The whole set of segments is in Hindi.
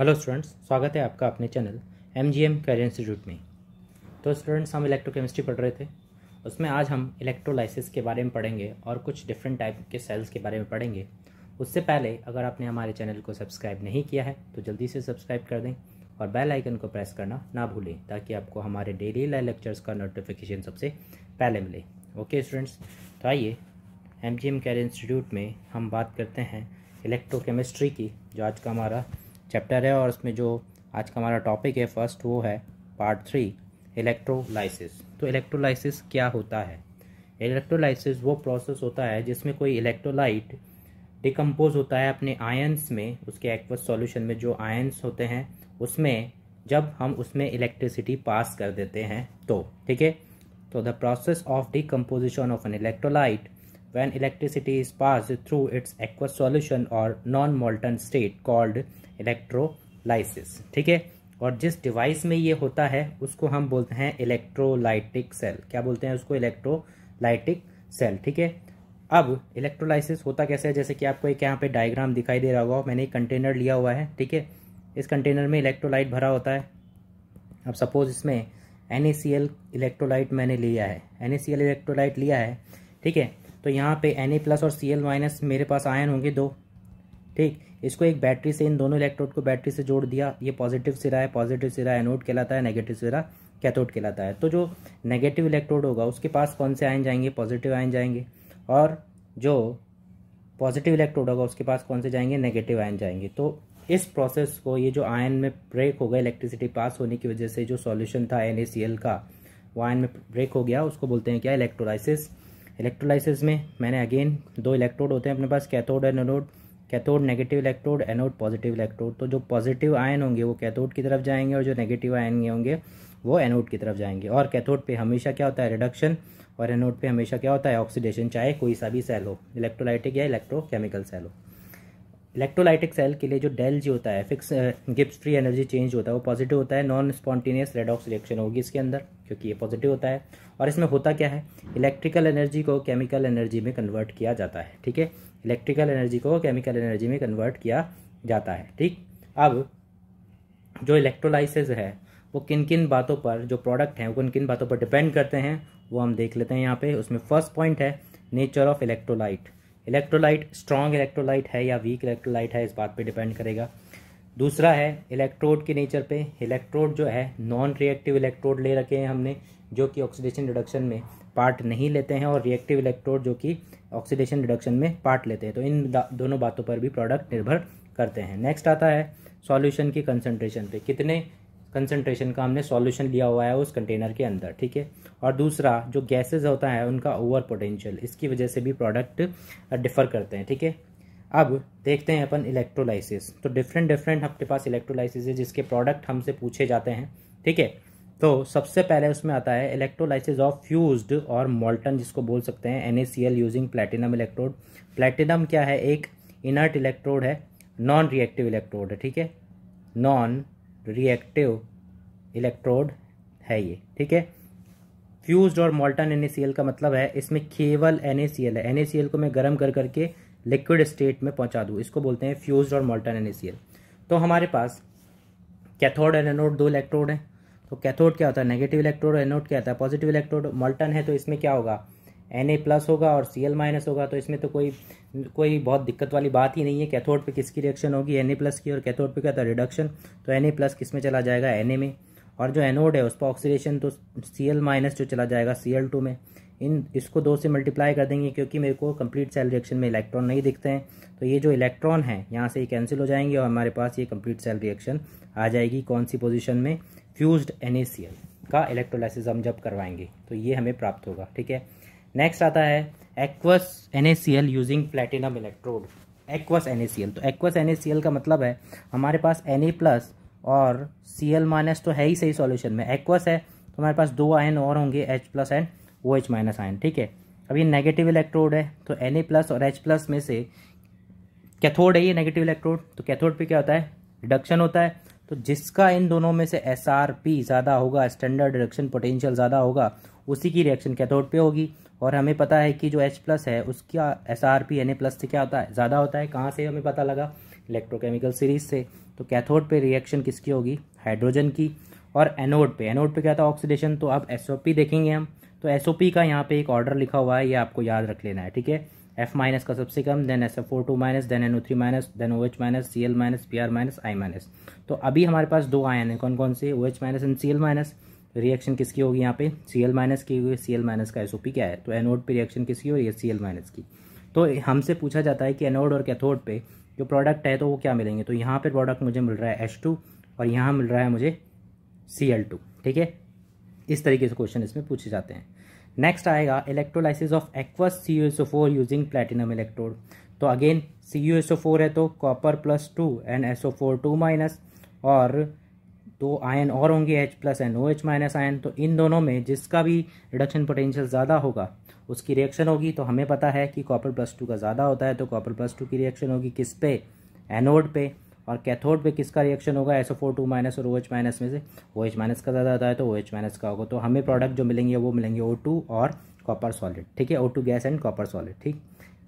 हेलो स्टूडेंट्स स्वागत है आपका अपने channel M G M career institute में तो स्टूडेंट्स हम इलेक्ट्रोकेमिस्ट्री पढ़ रहे थे उसमें आज हम इलेक्ट्रोलाइसिस के बारे में पढ़ेंगे और कुछ डिफरेंट टाइप के सेल्स के बारे में पढ़ेंगे उससे पहले अगर आपने हमारे चैनल को सब्सक्राइब नहीं किया है तो जल्दी से सब्सक्राइब कर दें और बेल आइकन को प्रेस करना ना भूलें ताकि आपको हमारे डेली लाइव लेक्चर्स का नोटिफिकेशन सबसे पहले मिले ओके स्टूडेंट्स तो आइए M G M career institute में हम बात करते हैं इलेक्ट्रोकेमिस्ट्री की जो आज का हमारा चैप्टर है और इसमें जो आज का हमारा टॉपिक है फर्स्ट वो है पार्ट थ्री इलेक्ट्रोलाइसिस तो इलेक्ट्रोलाइसिस क्या होता है इलेक्ट्रोलाइसिस वो प्रोसेस होता है जिसमें कोई इलेक्ट्रोलाइट डिकम्पोज होता है अपने आयन्स में उसके एक्वस सॉल्यूशन में जो आयन्स होते हैं उसमें जब हम उसमें इलेक्ट्रिसिटी पास कर देते हैं तो ठीक है तो the process of decomposition of an electrolyte when electricity is pass through its aqueous solution और non molten state called electrolysis ठीक है और जिस डिवाइस में ये होता है उसको हम बोलते हैं इलेक्ट्रोलाइटिक सेल क्या बोलते हैं उसको इलेक्ट्रोलाइटिक सेल ठीक है अब इलेक्ट्रोलाइसिस होता कैसे है जैसे कि आपको एक यहाँ पे डायग्राम दिखाई दे रहा होगा मैंने एक कंटेनर लिया हुआ है ठीक है इस कंटेनर में इलेक्ट्रोलाइट भरा होता है अब सपोज इसमें एन इलेक्ट्रोलाइट मैंने लिया है एन इलेक्ट्रोलाइट लिया है ठीक है तो यहाँ पे एन प्लस और सी एल माइनस मेरे पास आयन होंगे दो ठीक इसको एक बैटरी से इन दोनों इलेक्ट्रोड को बैटरी से जोड़ दिया ये पॉजिटिव सिरा है पॉजिटिव सिरा एनोड कहलाता है नेगेटिव सिरा कैथोड कहलाता है तो जो नेगेटिव इलेक्ट्रोड होगा उसके पास कौन से आयन जाएंगे पॉजिटिव आयन जाएंगे और जो पॉजिटिव इलेक्ट्रोड होगा उसके पास कौन से जाएंगे नेगेटिव आयन जाएंगे तो इस प्रोसेस को ये जो आयन में ब्रेक होगा इलेक्ट्रिसिटी पास होने की वजह से जो सॉल्यूशन था एन का वो आयन में ब्रेक हो गया उसको बोलते हैं क्या इलेक्ट्रोलाइसिस इलेक्ट्रोलाइसिस में मैंने अगेन दो इलेक्ट्रोड होते हैं अपने पास cathode and anode cathode negative electrode anode positive electrode तो जो पॉजिटिव आयन होंगे वो कैथोड की तरफ जाएंगे और जो नेगेटिव आयन होंगे वो एनोड की तरफ जाएंगे और कैथोड पे हमेशा क्या होता है रिडक्शन और एनोड पे हमेशा क्या होता है ऑक्सीडेशन चाहे कोई सा भी सेल हो इलेक्ट्रोलाइटिक या इलेक्ट्रोकेमिकल सेल हो इलेक्ट्रोलाइटिक सेल के लिए जो डेल जी होता है फिक्स गिप्स फ्री एनर्जी चेंज होता है वो पॉजिटिव होता है नॉन स्पॉन्टेनियस रेडॉक्स रिएक्शन होगी इसके अंदर क्योंकि ये पॉजिटिव होता है और इसमें होता क्या है इलेक्ट्रिकल एनर्जी को केमिकल एनर्जी में कन्वर्ट किया जाता है ठीक है इलेक्ट्रिकल एनर्जी को केमिकल एनर्जी में कन्वर्ट किया जाता है ठीक अब जो इलेक्ट्रोलाइसिस है वो किन किन बातों पर जो प्रोडक्ट हैं वो किन किन बातों पर डिपेंड करते हैं वो हम देख लेते हैं यहाँ पे उसमें फर्स्ट पॉइंट है nature of electrolyte electrolyte strong electrolyte है या वीक इलेक्ट्रोलाइट है इस बात पे डिपेंड करेगा दूसरा है इलेक्ट्रोड के नेचर पे इलेक्ट्रोड जो है नॉन रिएक्टिव इलेक्ट्रोड ले रखे हैं हमने जो कि ऑक्सीडेशन रिडक्शन में पार्ट नहीं लेते हैं और रिएक्टिव इलेक्ट्रोड जो कि ऑक्सीडेशन रिडक्शन में पार्ट लेते हैं तो इन दोनों बातों पर भी प्रोडक्ट निर्भर करते हैं नेक्स्ट आता है सॉल्यूशन की कंसंट्रेशन पे कितने कंसंट्रेशन का हमने सॉल्यूशन लिया हुआ है उस कंटेनर के अंदर ठीक है और दूसरा जो गैसेज होता है उनका ओवर पोटेंशियल इसकी वजह से भी प्रोडक्ट डिफर करते हैं ठीक है अब देखते हैं अपन इलेक्ट्रोलाइसिस तो डिफरेंट डिफरेंट हमारे पास इलेक्ट्रोलाइसिस है जिसके प्रोडक्ट हमसे पूछे जाते हैं ठीक है तो सबसे पहले उसमें आता है इलेक्ट्रोलाइसिस ऑफ फ्यूज्ड और मोल्टन जिसको बोल सकते हैं N using platinum electrode platinum क्या है एक इनर्ट इलेक्ट्रोड है नॉन रिएक्टिव इलेक्ट्रोड है ठीक है नॉन रिएक्टिव इलेक्ट्रोड है ये ठीक है फ्यूज और मोल्टन एन का मतलब है इसमें केवल एन है एन को मैं गर्म कर करके लिक्विड स्टेट में पहुंचा दूँ इसको बोलते हैं फ्यूज और मोल्टन एन तो हमारे पास कैथोड एन एनोड दो इलेक्ट्रोड हैं तो कैथोड क्या होता है नेगेटिव इलेक्ट्रोड एनोड क्या होता है पॉजिटिव इलेक्ट्रोड मल्टन है तो इसमें क्या होगा एन ए प्लस होगा और सी एल माइनस होगा तो इसमें तो कोई कोई बहुत दिक्कत वाली बात ही नहीं है कैथोड पे किसकी रिएक्शन होगी एन ए प्लस की और कैथोड पे क्या था रिडक्शन तो एन ए प्लस किस में चला जाएगा एन ए में और जो एनोड है उस पर ऑक्सीडेशन तो सी एल माइनस जो चला जाएगा सी एल टू में इन इसको दो से मल्टीप्लाई कर देंगे क्योंकि मेरे को कंप्लीट सेल रिएक्शन में इलेक्ट्रॉन नहीं दिखते हैं तो ये जो इलेक्ट्रॉन है यहाँ से ये कैंसिल हो जाएंगे और हमारे पास ये कंप्लीट सेल रिएक्शन आ जाएगी कौन सी पोजीशन में फ्यूज्ड एन का इलेक्ट्रोलाइसिस हम जब करवाएंगे तो ये हमें प्राप्त होगा ठीक है नेक्स्ट आता है aqueous N using platinum electrode aqueous N तो एक्वस एन का मतलब है हमारे पास एन प्लस और सी एल माइनस तो है ही सही सॉल्यूशन में एक्वस है तो हमारे पास दो आयन और होंगे H plus and O H minus ion ठीक है अब ये नेगेटिव इलेक्ट्रोड है तो एन प्लस और एच प्लस में से कैथोड है ये नेगेटिव इलेक्ट्रोड तो कैथोड पे क्या होता है रिडक्शन होता है तो जिसका इन दोनों में से एस ज़्यादा होगा स्टैंडर्ड रिएक्शन पोटेंशियल ज़्यादा होगा उसी की रिएक्शन कैथोड पे होगी और हमें पता है कि जो H प्लस है उसका S R P N A plus से क्या होता है ज़्यादा होता है कहाँ से हमें पता लगा इलेक्ट्रोकेमिकल सीरीज से तो कैथोड पे रिएक्शन किसकी होगी हाइड्रोजन की और एनोड पे एनोड पे क्या था ऑक्सीडेशन तो अब एस देखेंगे हम तो एस का यहाँ पर एक ऑर्डर लिखा हुआ है ये आपको याद रख लेना है ठीक है एफ माइनस का सबसे कम than S F four two minus than N O three minus than O H minus C L minus P R minus I minus तो अभी हमारे पास दो आयन है कौन कौन से O H minus and C L minus reaction किसकी होगी यहाँ पे सी एल माइनस की हुई सी एल माइनस का एस ओ पी क्या है तो एनोड पे रिएक्शन किसकी हो रही है सी एल माइनस की तो हमसे पूछा जाता है कि एनोड और कैथोड पे जो प्रोडक्ट है तो वो क्या मिलेंगे तो यहाँ पर प्रोडक्ट मुझे मिल रहा है एच टू और यहाँ मिल रहा है मुझे सी एल टू ठीक है इस तरीके से क्वेश्चन इसमें पूछे जाते हैं नेक्स्ट आएगा electrolysis of aqueous C U four using platinum electrode तो अगेन सी यू फोर है तो copper plus two and S O four two minus और दो आयन और होंगे H plus and O H minus ion तो इन दोनों में जिसका भी रिडक्शन पोटेंशियल ज़्यादा होगा उसकी रिएक्शन होगी तो हमें पता है कि कॉपर प्लस टू का ज़्यादा होता है तो कॉपर प्लस टू की रिएक्शन होगी किस पे एनोड पे और कैथोड पे किसका रिएक्शन होगा एसओ फोर टू माइनस और ओ एच माइनस में से ओ एच माइनस का ज़्यादा आता है तो ओ एच माइनस का होगा तो हमें प्रोडक्ट जो मिलेंगे वो मिलेंगे ओ टू और कॉपर सॉलिड ठीक है O two gas and copper solid ठीक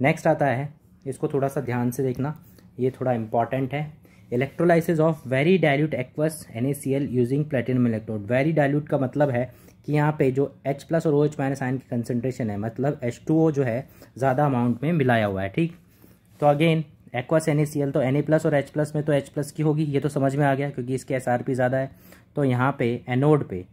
नेक्स्ट आता है इसको थोड़ा सा ध्यान से देखना ये थोड़ा इंपॉर्टेंट है electrolysis of very dilute aqueous N A C L using platinum electrode very dilute का मतलब है कि यहाँ पे जो H प्लस और ओ OH माइनस आयन की कंसनट्रेशन है मतलब H2O जो है ज़्यादा अमाउंट में मिलाया हुआ है ठीक तो अगेन एक्वास एन तो एन प्लस और एच प्लस में तो एच प्लस की होगी ये तो समझ में आ गया क्योंकि इसके एस ज़्यादा है तो यहाँ पे एनोड पे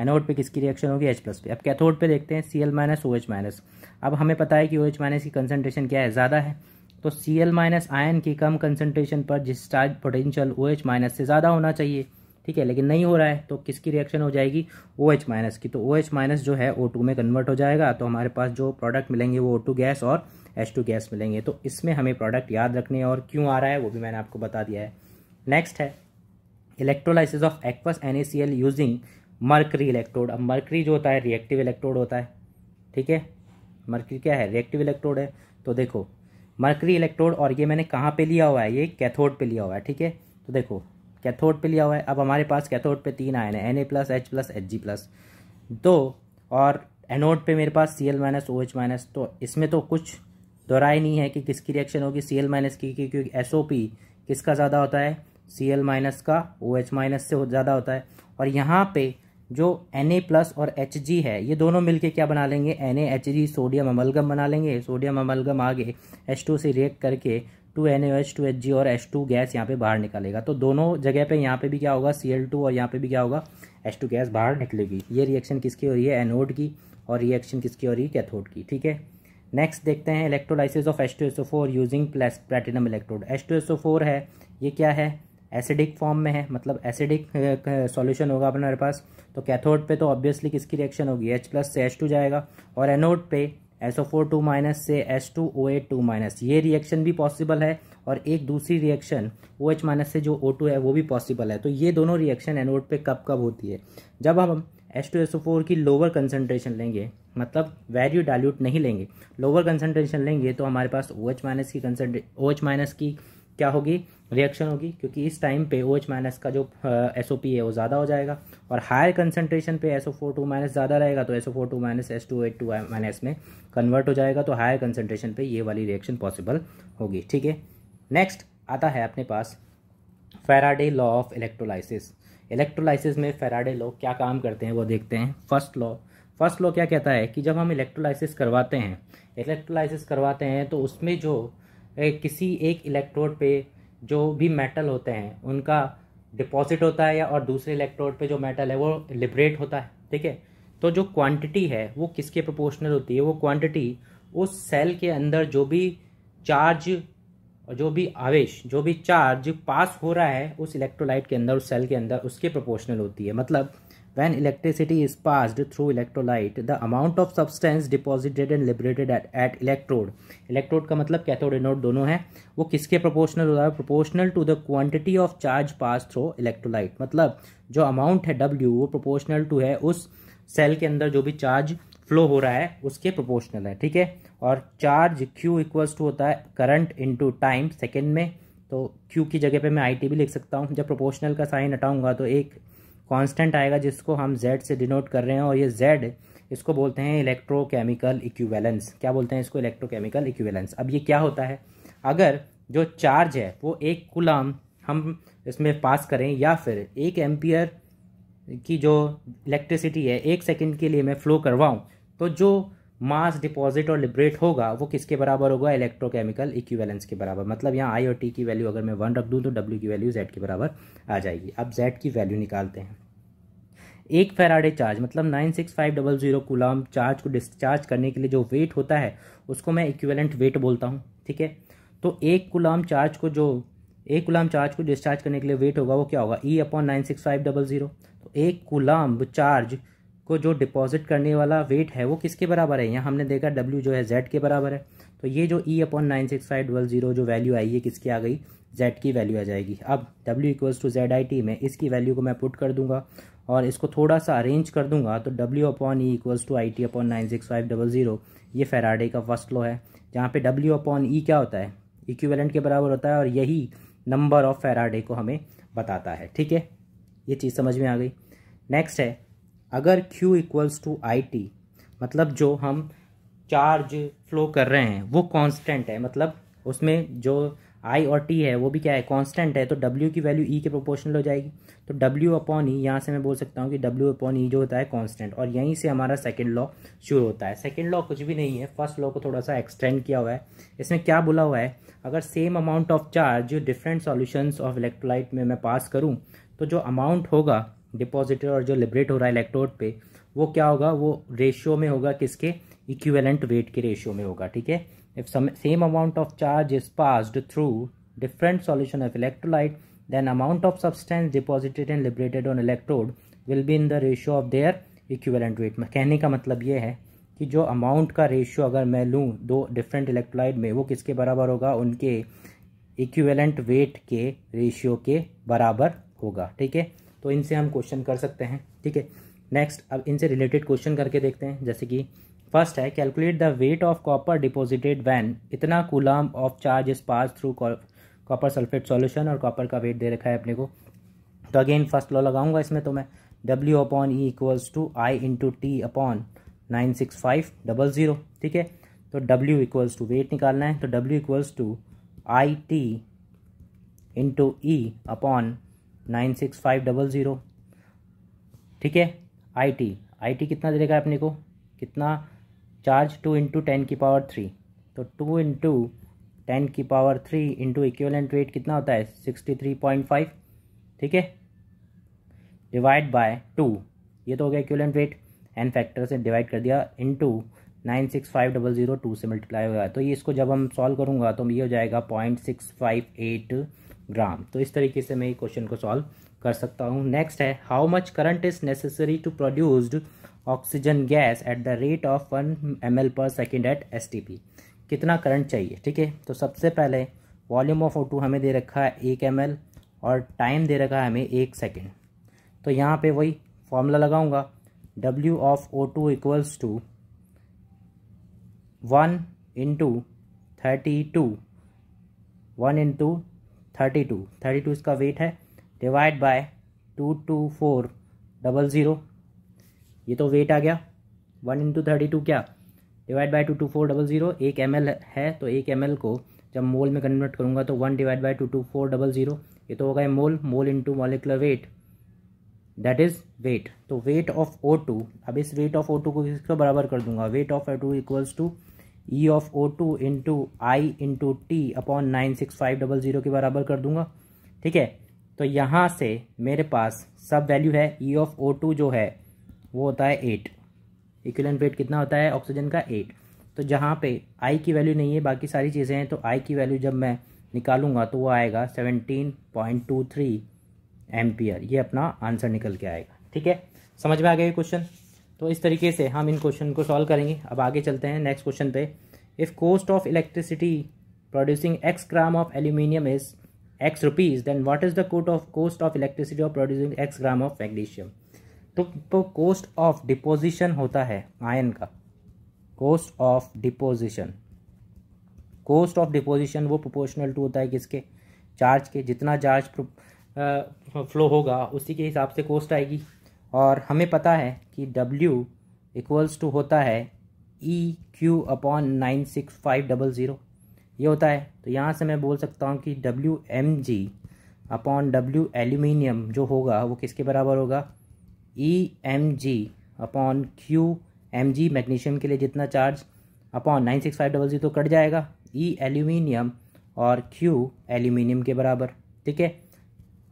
एनोड पे किसकी रिएक्शन होगी एच प्लस पे अब कैथोड पे देखते हैं C L minus O H minus अब हमें पता है कि ओ एच माइनस की कंसनट्रेशन क्या है ज़्यादा है तो सी एल माइनस आयन की कम कंसनट्रेशन पर जिस charge potential O H minus से ज़्यादा होना चाहिए ठीक है लेकिन नहीं हो रहा है तो किसकी रिएक्शन हो जाएगी ओ एच माइनस की तो ओ एच माइनस जो है ओ टू में कन्वर्ट हो जाएगा तो हमारे पास जो प्रोडक्ट मिलेंगे वो ओ टू गैस और एच टू गैस मिलेंगे तो इसमें हमें प्रोडक्ट याद रखने और क्यों आ रहा है वो भी मैंने आपको बता दिया है नेक्स्ट है electrolysis of aqueous N using mercury electrode अब मर्करी जो होता है रिएक्टिव इलेक्ट्रोड होता है ठीक है मर्करी क्या है रिएक्टिव इलेक्ट्रोड है तो देखो मर्करी इलेक्ट्रोड और ये मैंने कहाँ पे लिया हुआ है ये कैथोड पे लिया हुआ है ठीक है तो देखो कैथोड पे लिया हुआ है अब हमारे पास कैथोड पे तीन आयन है N A plus H plus H G plus दो और एनोड पे मेरे पास C L minus O H minus तो इसमें तो कुछ दोहराई नहीं है कि किसकी रिएक्शन होगी सी एल माइनस की क्योंकि एस ओ पी किसका ज़्यादा होता है सी एल माइनस का ओ एच माइनस से ज़्यादा होता है और यहाँ पे जो एन ए प्लस और एच जी है ये दोनों मिलके क्या बना लेंगे N A H G sodium amalgam बना लेंगे सोडियम अमलगम आगे एच टू से रिएक्ट करके two N H two H G और एच टू गैस यहाँ पे बाहर निकालेगा तो दोनों जगह पे यहाँ पे भी क्या होगा सी एल टू और यहाँ पे भी क्या होगा एच टू गैस बाहर निकलेगी ये रिएक्शन किसकी हो रही है एनोड की और रिएक्शन किसकी हो रही है कैथोड की ठीक है नेक्स्ट देखते हैं electrolysis of H two S four using platinum electrode H two four है ये क्या है एसिडिक फॉर्म में है मतलब एसिडिक सॉल्यूशन होगा अपने हमारे पास तो कैथोड पे तो ऑब्वियसली किसकी रिएक्शन होगी एच प्लस से एस टू जाएगा और एनोड पे S O four two minus से S two O eight to minus ये रिएक्शन भी पॉसिबल है और एक दूसरी रिएक्शन ओ एच माइनस से जो ओ टू है वो भी पॉसिबल है तो ये दोनों रिएक्शन एनोड पे कब कब होती है जब हम H2SO4 की लोअर कंसनट्रेशन लेंगे मतलब वैल्यू डाइल्यूट नहीं लेंगे लोअर कंसनट्रेशन लेंगे तो हमारे पास ओ OH माइनस की कंसनट्रे ओ OH माइनस की क्या होगी रिएक्शन होगी क्योंकि इस टाइम पे ओ OH माइनस का जो एस ओ पी है वो ज़्यादा हो जाएगा और हायर कंसनट्रेशन पे S O four two minus ज़्यादा रहेगा तो S O four two minus S two O to माइनस में कन्वर्ट हो जाएगा तो हायर कंसनट्रेशन पे ये वाली रिएक्शन पॉसिबल होगी ठीक है नेक्स्ट आता है अपने पास Faraday law of electrolysis electrolysis में फेराडे लॉ क्या काम करते हैं वो देखते हैं फर्स्ट लॉ फर्स्ट लॉ क्या कहता है कि जब हम इलेक्ट्रोलाइसिस करवाते हैं इलेक्ट्रोलाइसिस करवाते हैं तो उसमें जो किसी एक इलेक्ट्रोड पे जो भी मेटल होते हैं उनका डिपॉजिट होता है या और दूसरे इलेक्ट्रोड पे जो मेटल है वो लिबरेट होता है ठीक है तो जो क्वांटिटी है वो किसके प्रोपोर्शनल होती है वो क्वांटिटी उस सेल के अंदर जो भी चार्ज और जो भी आवेश जो भी चार्ज पास हो रहा है उस इलेक्ट्रोलाइट के अंदर उस सेल के अंदर उसके प्रोपोर्शनल होती है मतलब when electricity is passed through electrolyte the amount of substance deposited and liberated at at electrode electrode का मतलब कैथोड एनोड दोनों है वो किसके प्रोपोर्शनल हो रहा है proportional to the quantity of charge pass through electrolyte मतलब जो अमाउंट है डब्ल्यू वो प्रोपोर्शनल टू है उस सेल के अंदर जो भी चार्ज फ्लो हो रहा है उसके प्रोपोर्शनल है ठीक है और चार्ज Q इक्वल्स टू होता है करंट इंटू टाइम सेकेंड में तो Q की जगह पे मैं आई भी लिख सकता हूँ जब प्रोपोर्शनल का साइन हटाऊंगा तो एक कांस्टेंट आएगा जिसको हम Z से डिनोट कर रहे हैं और ये Z इसको बोलते हैं इलेक्ट्रोकेमिकल इक्वेलेंस क्या बोलते हैं इसको इलेक्ट्रोकेमिकल इक्वेलेंस अब ये क्या होता है अगर जो चार्ज है वो एक कुलाम हम इसमें पास करें या फिर एक एम्पियर की जो इलेक्ट्रिसिटी है एक सेकेंड के लिए मैं फ़्लो करवाऊँ तो जो मास डिपॉजिट और लिबरेट होगा वो किसके बराबर होगा इलेक्ट्रोकेमिकल इक्विवेलेंस के बराबर मतलब यहाँ आई और टी की वैल्यू अगर मैं वन रख दूँ तो डब्ल्यू की वैल्यू जेड के बराबर आ जाएगी अब जेड की वैल्यू निकालते हैं एक फेराडे चार्ज मतलब nine six five double zero coulomb charge को डिस्चार्ज करने के लिए जो वेट होता है उसको मैं इक्विवेलेंट वेट बोलता हूँ ठीक है तो एक गुलाम चार्ज को जो एक गुलाम चार्ज को डिस्चार्ज करने के लिए वेट होगा वो क्या होगा E upon nine six five double zero तो एक गुलाम चार्ज को जो डिपॉजिट करने वाला वेट है वो किसके बराबर है यहाँ हमने देखा डब्ल्यू जो है जेड के बराबर है तो ये जो E upon nine six five double zero जो वैल्यू आई है किसकी आ गई जेड की वैल्यू आ जाएगी अब W equals to Z I T में इसकी वैल्यू को मैं पुट कर दूंगा और इसको थोड़ा सा अरेंज कर दूंगा तो W upon E equals to I T upon nine six five double zero ये फेराडे का फर्स्ट लॉ है जहाँ पे डब्ल्यू अपॉन ई क्या होता है इक्विवेलेंट के बराबर होता है और यही नंबर ऑफ फेराडे को हमें बताता है ठीक है ये चीज़ समझ में आ गई नेक्स्ट है अगर Q equals to I T मतलब जो हम चार्ज फ्लो कर रहे हैं वो कांस्टेंट है मतलब उसमें जो आई और टी है वो भी क्या है कांस्टेंट है तो डब्ल्यू की वैल्यू ई e के प्रोपोर्शनल हो जाएगी तो डब्ल्यू अपॉन ई यहाँ से मैं बोल सकता हूँ कि डब्ल्यू अपॉन ई जो होता है कांस्टेंट और यहीं से हमारा सेकेंड लॉ शुरू होता है सेकेंड लॉ कुछ भी नहीं है फर्स्ट लॉ को थोड़ा सा एक्सटेंड किया हुआ है इसमें क्या बोला हुआ है अगर same amount of charge different solutions of electrolyte में मैं पास करूँ तो जो अमाउंट होगा डिपॉजिटर और जो लिबरेट हो रहा है इलेक्ट्रोड पे वो क्या होगा वो रेशियो में होगा किसके इक्विवेलेंट वेट के रेशियो में होगा ठीक है if same amount of charge is passed through solution of electrolyte then amount of substance deposited and liberated on electrode will be in the the of their their weight में मतलब कहने का मतलब ये है कि जो अमाउंट का रेशियो अगर मैं लूँ दो डिफरेंट इलेक्ट्रोलाइट में वो किसके बराबर होगा उनके इक्विवेलेंट वेट के रेशियो के बराबर होगा ठीक है तो इनसे हम क्वेश्चन कर सकते हैं ठीक है नेक्स्ट अब इनसे रिलेटेड क्वेश्चन करके देखते हैं जैसे कि फर्स्ट है calculate the weight of copper deposited when इतना coulomb of charge is pass through copper sulphate solution और कॉपर का वेट दे रखा है अपने को तो अगेन फर्स्ट लॉ लगाऊंगा इसमें तो मैं W upon E equals to I into T upon nine six five double zero ठीक है तो डब्ल्यू इक्वल्स टू वेट निकालना है तो W equals to I T into E upon nine six five double zero ठीक है आईटी आईटी कितना दे देगा अपने को कितना चार्ज टू इंटू टेन की पावर थ्री तो टू इंटू टेन की power three into equivalent weight कितना होता है सिक्सटी थ्री पॉइंट फाइव ठीक है डिवाइड बाय टू ये तो हो गया इक्वलेंट वेट एन फैक्टर से डिवाइड कर दिया into nine six five double zero two से मल्टीप्लाई होगा तो ये इसको जब हम सॉल्व करूँगा तो ये हो जाएगा point six five eight gram तो इस तरीके से मैं ये क्वेश्चन को सॉल्व कर सकता हूँ नेक्स्ट है how much current is necessary to produced oxygen gas at the rate of one M L per second at S T P कितना करंट चाहिए ठीक है तो सबसे पहले वॉल्यूम ऑफ ओ हमें दे रखा है एक एम एल और टाइम दे रखा है हमें एक सेकेंड तो यहाँ पे वही फॉर्मूला लगाऊंगा W of O two equals to one into thirty two one into thirty two thirty two इसका वेट है divide by two two four double zero ये तो वेट आ गया वन इंटू थर्टी टू क्या divide by two two four double zero एक एम एल है तो एक एम एल को जब मोल में कन्वर्ट करूँगा तो one divide by two two four double zero ये तो हो गए mole mole into molecular weight that is weight तो वेट ऑफ ओ टू अब इस वेट ऑफ ओ टू को किसके बराबर कर दूंगा weight of O two equals to E of O two into I into T upon nine six five double zero के बराबर कर दूंगा ठीक है तो यहाँ से मेरे पास सब वैल्यू है ई ऑफ ओ टू जो है वो होता है एट इक्विलेंट वेट कितना होता है ऑक्सीजन का एट तो जहाँ पे आई की वैल्यू नहीं है बाकी सारी चीज़ें हैं तो आई की वैल्यू जब मैं निकालूंगा तो वो आएगा seventeen point two three ampere ये अपना आंसर निकल के आएगा ठीक है समझ में आ गया क्वेश्चन तो इस तरीके से हम इन क्वेश्चन को सॉल्व करेंगे अब आगे चलते हैं नेक्स्ट क्वेश्चन पे if cost of electricity producing X gram of aluminium is X rupees then what is the cost of cost of electricity of producing X gram of magnesium तो कॉस्ट ऑफ डिपोजिशन होता है आयन का cost of deposition cost of deposition वो प्रोपोर्शनल टू होता है किसके चार्ज के जितना चार्ज फ्लो होगा उसी के हिसाब से कॉस्ट आएगी और हमें पता है कि W इक्वल्स टू होता है E Q upon nine six five double zero ये होता है तो यहाँ से मैं बोल सकता हूँ कि W M G upon W aluminium जो होगा वो किसके बराबर होगा E M G upon Q M G magnesium के लिए जितना charge upon nine six five double zero तो कट जाएगा ई e एल्यूमिनियम और क्यू एल्यूमिनियम के बराबर ठीक है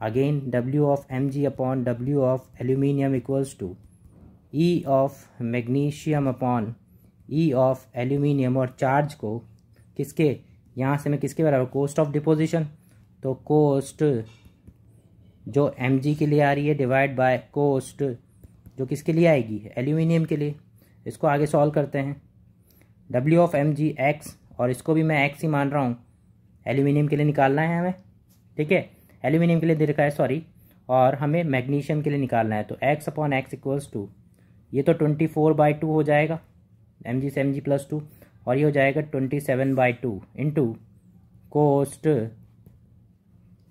again Again, W of Mg upon W of aluminium equals to E of magnesium upon E of aluminium और चार्ज को किसके यहाँ से मैं किसके बराबर कोस्ट ऑफ डिपोजिशन तो कोस्ट जो एम जी के लिए आ रही है डिवाइड बाय कोस्ट जो किसके लिए आएगी एल्यूमिनियम के लिए इसको आगे सॉल्व करते हैं W of M G X और इसको भी मैं एक्स ही मान रहा हूँ एल्यूमिनियम के लिए निकालना है हमें ठीक है एल्यूमिनियम के लिए दे रखा है सॉरी और हमें मैग्नीशियम के लिए निकालना है तो X upon X equals to ये तो ट्वेंटी फोर बाई टू हो जाएगा एम जी से एम जी प्लस टू और ये हो जाएगा twenty seven by two into cost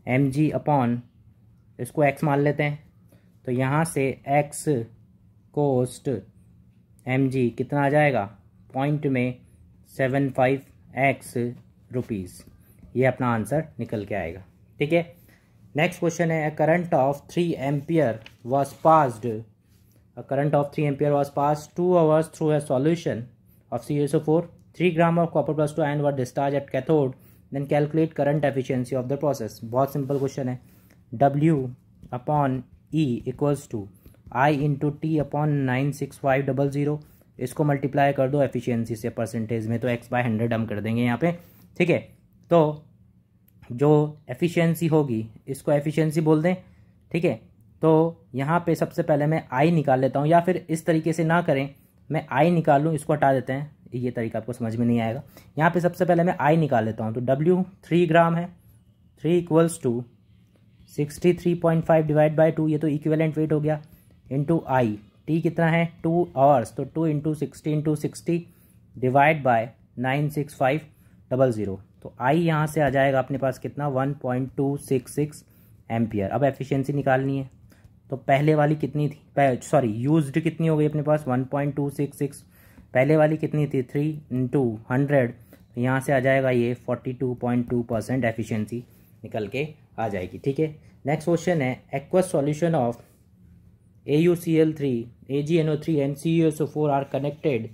M G upon इसको एक्स मान लेते हैं तो यहाँ से एक्स कोस्ट एम जी कितना आ जाएगा पॉइंट में सेवन फाइव एक्स रुपीज़ ये अपना आंसर निकल के आएगा ठीक है नेक्स्ट क्वेश्चन है current of three ampere was passed current of three ampere was pass two hours through a solution of C S O four three gram of copper plus two and were discharge at cathode then calculate current efficiency of the process बहुत सिंपल क्वेश्चन है W upon E equals to I into T upon nine six five double zero इसको मल्टीप्लाई कर दो एफिशियंसी से परसेंटेज में तो एक्स बाय हंड्रेड हम कर देंगे यहाँ पे ठीक है तो जो एफिशिएंसी होगी इसको एफिशिएंसी बोल दें ठीक है तो यहाँ पे सबसे पहले मैं आई निकाल लेता हूँ या फिर इस तरीके से ना करें मैं आई निकाल लूँ इसको हटा देते हैं ये तरीका आपको समझ में नहीं आएगा यहाँ पे सबसे पहले मैं आई निकाल लेता हूँ तो डब्ल्यू थ्री ग्राम है three equals to sixty three point five divide by two ये तो इक्वेलेंट वेट हो गया इंटू आई टी कितना है टू आवर्स तो two into sixty into sixty divide by nine six five double zero तो आई यहाँ से आ जाएगा अपने पास कितना one point two six six अब एफिशिएंसी निकालनी है तो पहले वाली कितनी थी सॉरी यूज्ड कितनी हो गई अपने पास one point two six six पहले वाली कितनी थी थ्री इंटू हंड्रेड यहाँ से आ जाएगा ये forty two point two percent efficiency निकल के आ जाएगी ठीक है नेक्स्ट क्वेश्चन है aqueous solution of A U C L three A G N O three and C U S O four are connected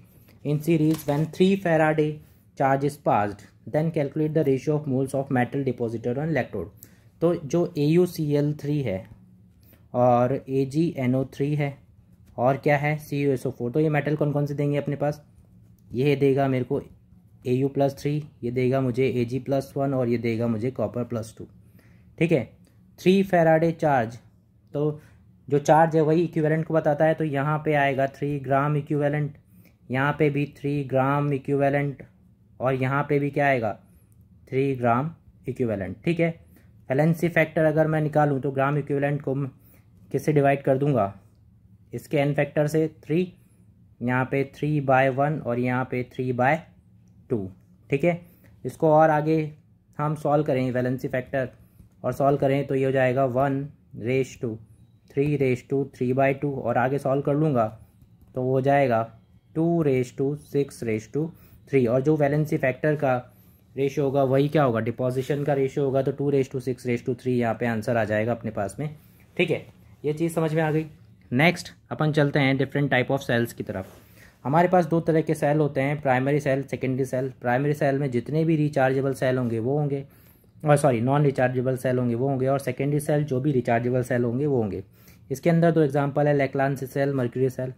in series when three Faraday charge is passed then calculate the ratio of moles of metal deposited on electrode तो जो A U C L three है और ए जी एन ओ थ्री है और क्या है C U S O four तो ये मेटल कौन कौन से देंगे अपने पास ये देगा मेरे को ए यू प्लस थ्री ये देगा मुझे ए जी प्लस वन और ये देगा मुझे कॉपर प्लस टू ठीक है थ्री फेराडे चार्ज तो जो चार्ज है वही इक्विवेलेंट को बताता है तो यहाँ पे आएगा थ्री ग्राम इक्विवेलेंट यहाँ पे भी थ्री ग्राम इक्विवेलेंट और यहाँ पे भी क्या आएगा थ्री ग्राम इक्विवेलेंट ठीक है वैलेंसी फैक्टर अगर मैं निकालूँ तो ग्राम इक्विवेलेंट को किससे डिवाइड कर दूंगा इसके एन फैक्टर से थ्री यहाँ पे थ्री बाय वन और यहाँ पे थ्री बाय टू ठीक है इसको और आगे हम सॉल्व करें वैलेंसी फैक्टर और सॉल्व करें तो ये हो जाएगा one ratio two three ratio two three by two और आगे सॉल्व कर लूँगा तो वो हो जाएगा two ratio two six ratio two three और जो वैलेंसी फैक्टर का रेशो होगा वही क्या होगा डिपोजिशन का रेशो होगा तो two ratio two six ratio two three यहाँ पे आंसर आ जाएगा अपने पास में ठीक है ये चीज़ समझ में आ गई नेक्स्ट अपन चलते हैं डिफरेंट टाइप ऑफ सेल्स की तरफ हमारे पास दो तरह के सेल होते हैं primary cell secondary cell primary cell में जितने भी रिचार्जेबल सेल होंगे वो होंगे और सॉरी नॉन रिचार्जेबल सेल होंगे वो होंगे और सेकेंडरी सेल जो भी रिचार्जेबल सेल होंगे वो होंगे इसके अंदर दो एग्जाम्पल है लेकलानसी सेल मर्क्यूरी सेल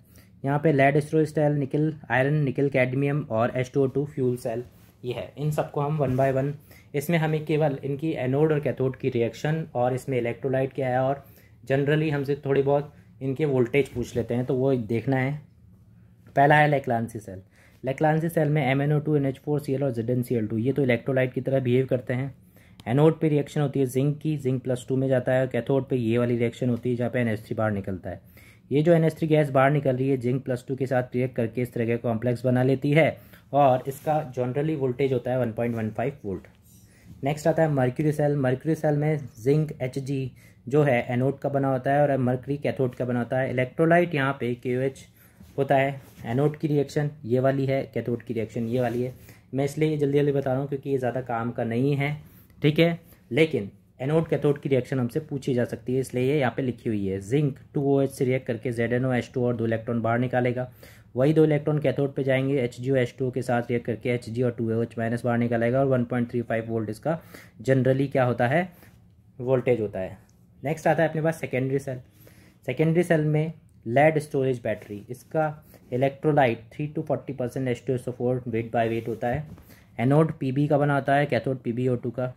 यहाँ पे lead style nickel iron nickel cadmium और H two two fuel cell ये है इन सबको हम वन बाय वन इसमें हमें केवल इनकी एनोड और कैथोड की रिएक्शन और इसमें इलेक्ट्रोलाइट क्या है और जनरली हमसे थोड़ी बहुत इनके वोल्टेज पूछ लेते हैं तो वो देखना है पहला है लेकलानसी सेल लेकलानसी सेल में M N O two N H four C L और Z N C L two ये तो इलेक्ट्रोलाइट की तरह बिहेव करते हैं एनोड पे रिएक्शन होती है जिंक की जिंक प्लस टू में जाता है कैथोड पे ये वाली रिएक्शन होती है जहाँ पे एन एस थ्री बार निकलता है ये जो एन गैस बाहर निकल रही है जिंक प्लस टू के साथ रिएक्ट करके इस तरह का कॉम्प्लेक्स बना लेती है और इसका जनरली वोल्टेज होता है 1.15 वोल्ट नेक्स्ट आता है मर्क्यूरी सेल मर्क्यूरी सेल में जिंक एच जो है एनोड का बना होता है और मर्क्री कैथोड का बना होता है इलेक्ट्रोलाइट यहाँ पे के होता है एनोड की रिएक्शन ये वाली है कैथोड की रिएक्शन ये वाली है मैं इसलिए जल्दी जल्दी बता रहा हूँ क्योंकि ये ज़्यादा काम का नहीं है ठीक है लेकिन एनोड कैथोड की रिएक्शन हमसे पूछी जा सकती है इसलिए ये यहाँ पे लिखी हुई है जिंक टू ओ एच से रिएक्ट करके Z N O H two और दो इलेक्ट्रॉन बाहर निकालेगा वही दो इलेक्ट्रॉन कैथोड पे जाएंगे H G O H two के साथ रिएक्ट करके एच जी और टू ओ एच माइनस बाहर निकालेगा और one point three five volt इसका जनरली क्या होता है वोल्टेज होता है नेक्स्ट आता है अपने पास सेकेंडरी सेल सेकेंडरी सेल में लेड स्टोरेज बैटरी इसका electrolyte three two forty percent H two S O four weight by weight होता है एनोड पी बी का बना होता है cathode P B O two का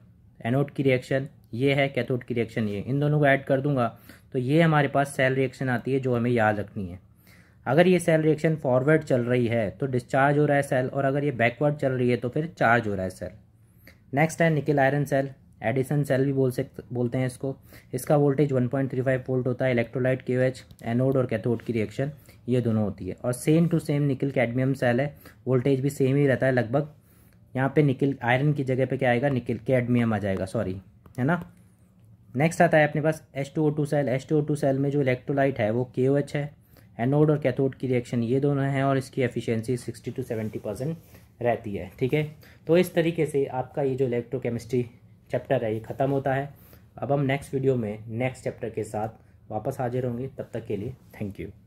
एनोड की रिएक्शन ये है कैथोड की रिएक्शन ये इन दोनों को ऐड कर दूंगा तो ये हमारे पास सेल रिएक्शन आती है जो हमें याद रखनी है अगर ये सेल रिएक्शन फॉरवर्ड चल रही है तो डिस्चार्ज हो रहा है सेल और अगर ये बैकवर्ड चल रही है तो फिर चार्ज हो रहा है सेल नेक्स्ट है nickel iron cell Edison cell भी बोल सकते बोलते हैं इसको इसका वोल्टेज 1.35 वोल्ट होता है इलेक्ट्रोलाइट के एच एनोड और कैथोड की रिएक्शन ये दोनों होती है और same to same nickel cadmium cell है वोल्टेज भी सेम ही रहता है लगभग यहाँ पे निकल आयरन की जगह पे क्या आएगा निकल कैडमियम आ जाएगा सॉरी है ना नेक्स्ट आता है अपने पास H two O two cell H two O two cell में जो इलेक्ट्रोलाइट है वो के ओ एच है एनोड और कैथोड की रिएक्शन ये दोनों हैं और इसकी एफिशिएंसी 60 टू 70 परसेंट रहती है ठीक है तो इस तरीके से आपका ये जो इलेक्ट्रोकेमिस्ट्री चैप्टर है ये ख़त्म होता है अब हम नेक्स्ट वीडियो में नेक्स्ट चैप्टर के साथ वापस हाजिर होंगे तब तक के लिए थैंक यू